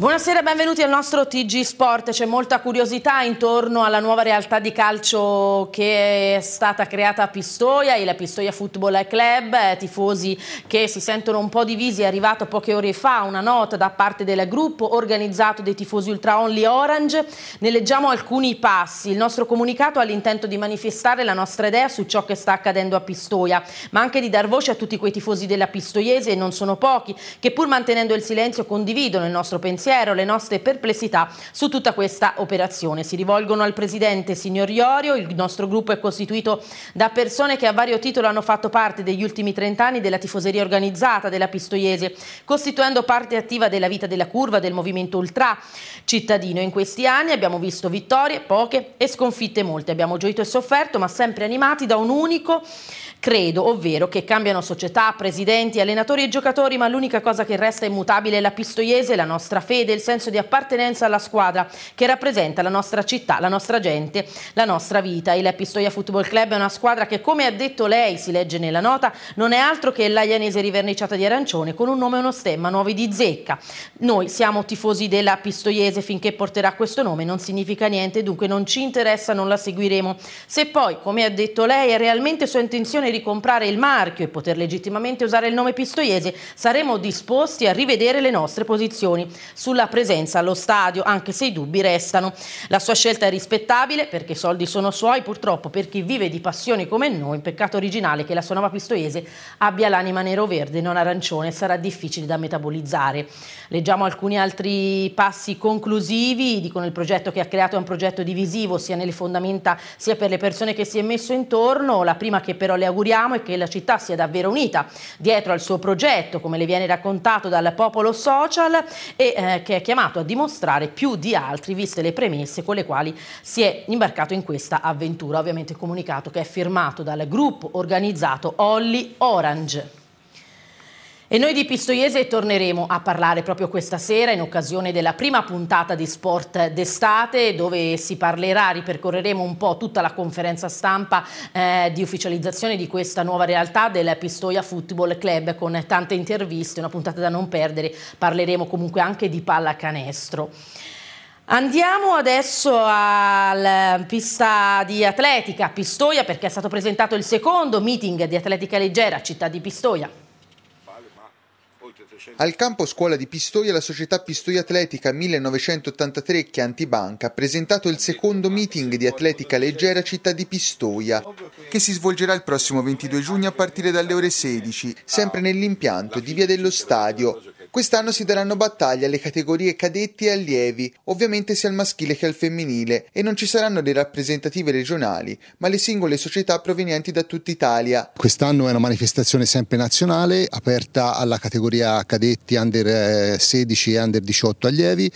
Buonasera, benvenuti al nostro TG Sport. C'è molta curiosità intorno alla nuova realtà di calcio che è stata creata a Pistoia, il Pistoia Football Club, eh, tifosi che si sentono un po' divisi. È arrivata poche ore fa una nota da parte del gruppo organizzato dei tifosi Ultra Only Orange. Ne leggiamo alcuni passi. Il nostro comunicato ha l'intento di manifestare la nostra idea su ciò che sta accadendo a Pistoia, ma anche di dar voce a tutti quei tifosi della Pistoiese, e non sono pochi, che pur mantenendo il silenzio condividono il nostro pensiero pensiero, le nostre perplessità su tutta questa operazione. Si rivolgono al Presidente signor Iorio, il nostro gruppo è costituito da persone che a vario titolo hanno fatto parte degli ultimi trent'anni della tifoseria organizzata della Pistoiese, costituendo parte attiva della vita della curva del movimento ultra cittadino. In questi anni abbiamo visto vittorie, poche e sconfitte molte. Abbiamo gioito e sofferto, ma sempre animati da un unico credo, ovvero che cambiano società, presidenti, allenatori e giocatori, ma l'unica cosa che resta immutabile è la pistoiese, la nostra fede, il senso di appartenenza alla squadra che rappresenta la nostra città, la nostra gente, la nostra vita. Il Pistoia Football Club è una squadra che, come ha detto lei, si legge nella nota, non è altro che l'aianese riverniciata di arancione con un nome e uno stemma nuovi di zecca. Noi siamo tifosi della Pistoiese finché porterà questo nome, non significa niente, dunque non ci interessa, non la seguiremo. Se poi, come ha detto lei, è realmente sua intenzione ricomprare il marchio e poter legittimamente usare il nome pistoiese, saremo disposti a rivedere le nostre posizioni sulla presenza allo stadio, anche se i dubbi restano. La sua scelta è rispettabile perché i soldi sono suoi, purtroppo per chi vive di passioni come noi, un peccato originale che la sua nuova pistoiese abbia l'anima nero-verde, non arancione, sarà difficile da metabolizzare. Leggiamo alcuni altri passi conclusivi, dicono il progetto che ha creato è un progetto divisivo sia nelle fondamenta sia per le persone che si è messo intorno, la prima che però le auguro auguriamo è che la città sia davvero unita dietro al suo progetto, come le viene raccontato dal popolo social e eh, che è chiamato a dimostrare più di altri, viste le premesse con le quali si è imbarcato in questa avventura. Ovviamente comunicato che è firmato dal gruppo organizzato Olli Orange. E noi di Pistoiese torneremo a parlare proprio questa sera in occasione della prima puntata di Sport d'estate dove si parlerà, ripercorreremo un po' tutta la conferenza stampa eh, di ufficializzazione di questa nuova realtà del Pistoia Football Club con tante interviste, una puntata da non perdere, parleremo comunque anche di pallacanestro. Andiamo adesso alla pista di atletica a Pistoia perché è stato presentato il secondo meeting di atletica leggera città di Pistoia. Al campo scuola di Pistoia la società Pistoia Atletica 1983 Chianti Banca ha presentato il secondo meeting di atletica leggera città di Pistoia che si svolgerà il prossimo 22 giugno a partire dalle ore 16 sempre nell'impianto di via dello stadio Quest'anno si daranno battaglia alle categorie cadetti e allievi, ovviamente sia al maschile che al femminile, e non ci saranno le rappresentative regionali, ma le singole società provenienti da tutta Italia. Quest'anno è una manifestazione sempre nazionale, aperta alla categoria cadetti, under 16 eh, e under 18 allievi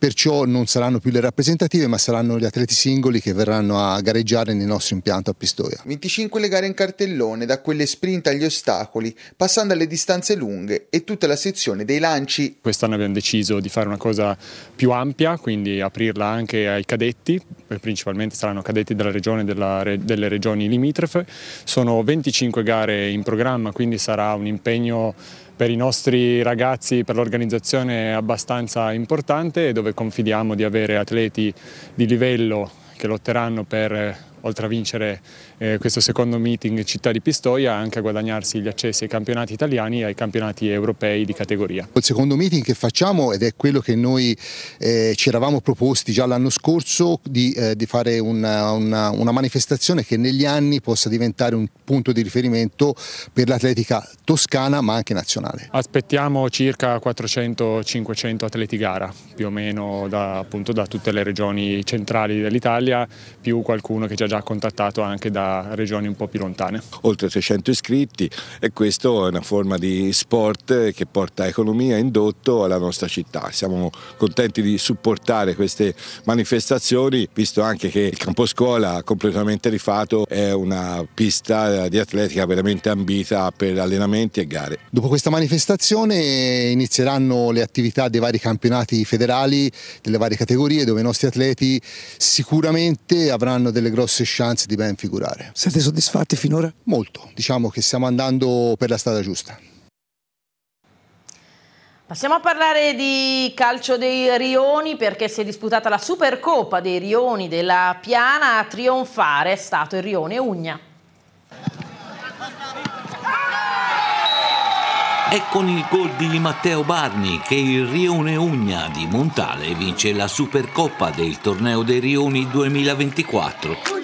perciò non saranno più le rappresentative ma saranno gli atleti singoli che verranno a gareggiare nel nostro impianto a Pistoia. 25 le gare in cartellone, da quelle sprint agli ostacoli, passando alle distanze lunghe e tutta la sezione dei lanci. Quest'anno abbiamo deciso di fare una cosa più ampia, quindi aprirla anche ai cadetti, principalmente saranno cadetti della regione della, delle regioni limitrofe. Sono 25 gare in programma, quindi sarà un impegno per i nostri ragazzi, per l'organizzazione è abbastanza importante dove confidiamo di avere atleti di livello che lotteranno per oltre a vincere eh, questo secondo meeting città di Pistoia, anche a guadagnarsi gli accessi ai campionati italiani e ai campionati europei di categoria. Il secondo meeting che facciamo, ed è quello che noi eh, ci eravamo proposti già l'anno scorso, di, eh, di fare una, una, una, manifestazione che negli anni possa diventare un punto di riferimento per l'atletica toscana ma anche nazionale. Aspettiamo circa 400-500 atleti gara, più o meno da, appunto, da tutte le regioni centrali dell'Italia, più qualcuno che già già contattato anche da regioni un po' più lontane. Oltre 300 iscritti e questo è una forma di sport che porta economia e indotto alla nostra città. Siamo contenti di supportare queste manifestazioni visto anche che il campo scuola completamente rifatto è una pista di atletica veramente ambita per allenamenti e gare. Dopo questa manifestazione inizieranno le attività dei vari campionati federali delle varie categorie dove i nostri atleti sicuramente avranno delle grosse grosse chance di ben figurare. Siete soddisfatti finora? Molto, diciamo che stiamo andando per la strada giusta. Passiamo a parlare di calcio dei Rioni perché si è disputata la Supercoppa dei Rioni della Piana, a trionfare è stato il Rione Ugna. È con il gol di Matteo Barni che il Rione Ugna di Montale vince la Supercoppa del Torneo dei Rioni 2024.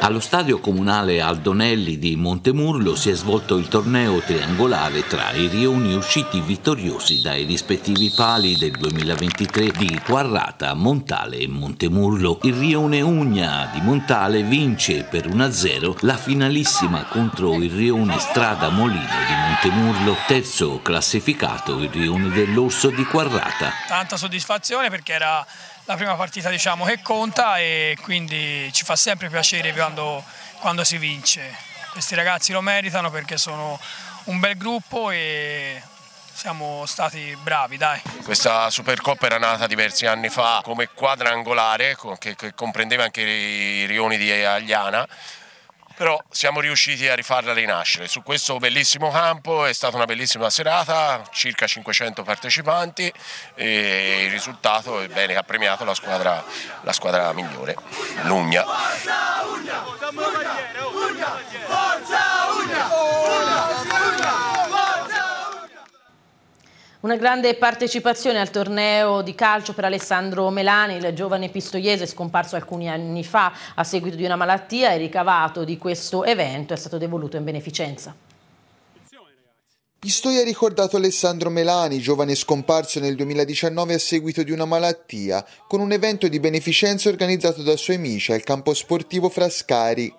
Allo stadio comunale Aldonelli di Montemurlo si è svolto il torneo triangolare tra i rioni usciti vittoriosi dai rispettivi pali del 2023 di Quarrata, Montale e Montemurlo. Il rione Ugna di Montale vince per 1-0 la finalissima contro il rione Strada Molino di Montemurlo, terzo classificato il rione dell'Orso di Quarrata. Tanta soddisfazione perché era la prima partita diciamo, che conta e quindi ci fa sempre piacere quando, quando si vince. Questi ragazzi lo meritano perché sono un bel gruppo e siamo stati bravi, dai. Questa Supercoppa era nata diversi anni fa come quadrangolare che comprendeva anche i rioni di Agliana però siamo riusciti a rifarla rinascere su questo bellissimo campo, è stata una bellissima serata, circa 500 partecipanti e il risultato è bene che ha premiato la squadra, la squadra migliore, l'Ugna. Una grande partecipazione al torneo di calcio per Alessandro Melani, il giovane pistoiese scomparso alcuni anni fa a seguito di una malattia e ricavato di questo evento è stato devoluto in beneficenza. Pistoia ha ricordato Alessandro Melani, giovane scomparso nel 2019 a seguito di una malattia, con un evento di beneficenza organizzato da suoi amici al campo sportivo Frascari.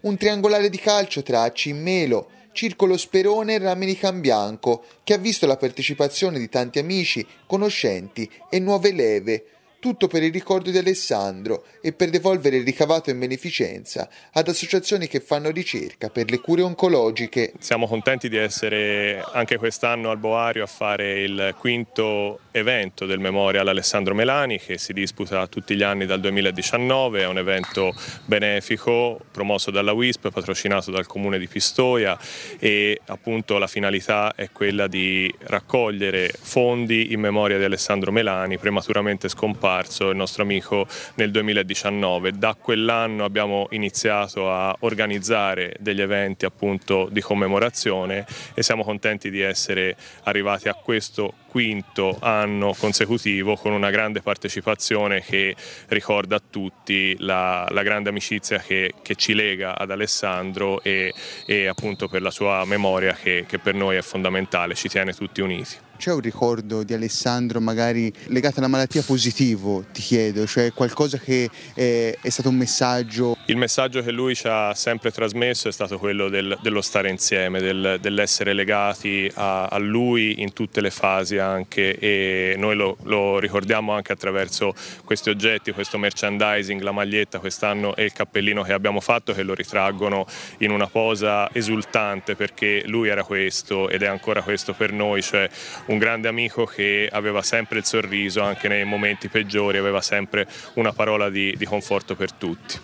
Un triangolare di calcio tra Melo, Circolo Sperone e Bianco, che ha visto la partecipazione di tanti amici, conoscenti e nuove leve, tutto per il ricordo di Alessandro e per devolvere il ricavato in beneficenza ad associazioni che fanno ricerca per le cure oncologiche. Siamo contenti di essere anche quest'anno al Boario a fare il quinto evento del Memorial Alessandro Melani che si disputa tutti gli anni dal 2019, è un evento benefico promosso dalla WISP, patrocinato dal comune di Pistoia e appunto la finalità è quella di raccogliere fondi in memoria di Alessandro Melani prematuramente scomparso Schwarzo, il nostro amico, nel 2019. Da quell'anno abbiamo iniziato a organizzare degli eventi appunto di commemorazione e siamo contenti di essere arrivati a questo quinto anno consecutivo con una grande partecipazione che ricorda a tutti la, la grande amicizia che, che, ci lega ad Alessandro e, e, appunto per la sua memoria che, che per noi è fondamentale, ci tiene tutti uniti c'è un ricordo di Alessandro magari legato alla malattia positivo, ti chiedo, cioè qualcosa che è, eh, è stato un messaggio il messaggio che lui ci ha sempre trasmesso è stato quello del, dello stare insieme, del, dell'essere legati a, a, lui in tutte le fasi anche e noi lo, lo, ricordiamo anche attraverso questi oggetti, questo merchandising, la maglietta quest'anno e il cappellino che abbiamo fatto che lo ritraggono in una posa esultante perché lui era questo ed è ancora questo per noi, cioè un grande amico che aveva sempre il sorriso anche nei momenti peggiori, aveva sempre una parola di, di conforto per tutti.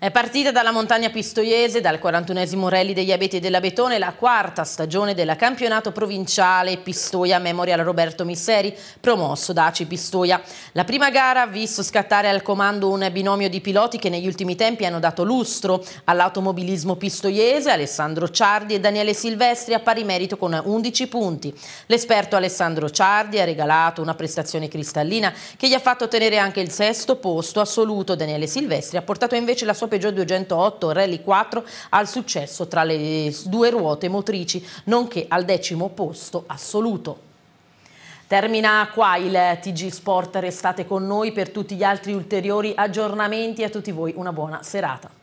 È partita dalla montagna pistoiese, dal 41esimo rally degli abeti della Betone, la quarta stagione del campionato provinciale Pistoia Memorial Roberto Misseri, promosso da Aci Pistoia. La prima gara ha visto scattare al comando un binomio di piloti che negli ultimi tempi hanno dato lustro all'automobilismo pistoiese, Alessandro Ciardi e Daniele Silvestri a pari merito con 11 punti. L'esperto Alessandro Ciardi ha regalato una prestazione cristallina che gli ha fatto ottenere anche il sesto posto assoluto. Daniele Silvestri ha portato invece la sua Peugeot 208 Rally 4 al successo tra le due ruote motrici, nonché al decimo posto assoluto. Termina qua il TG Sport, restate con noi per tutti gli altri ulteriori aggiornamenti a tutti voi una buona serata.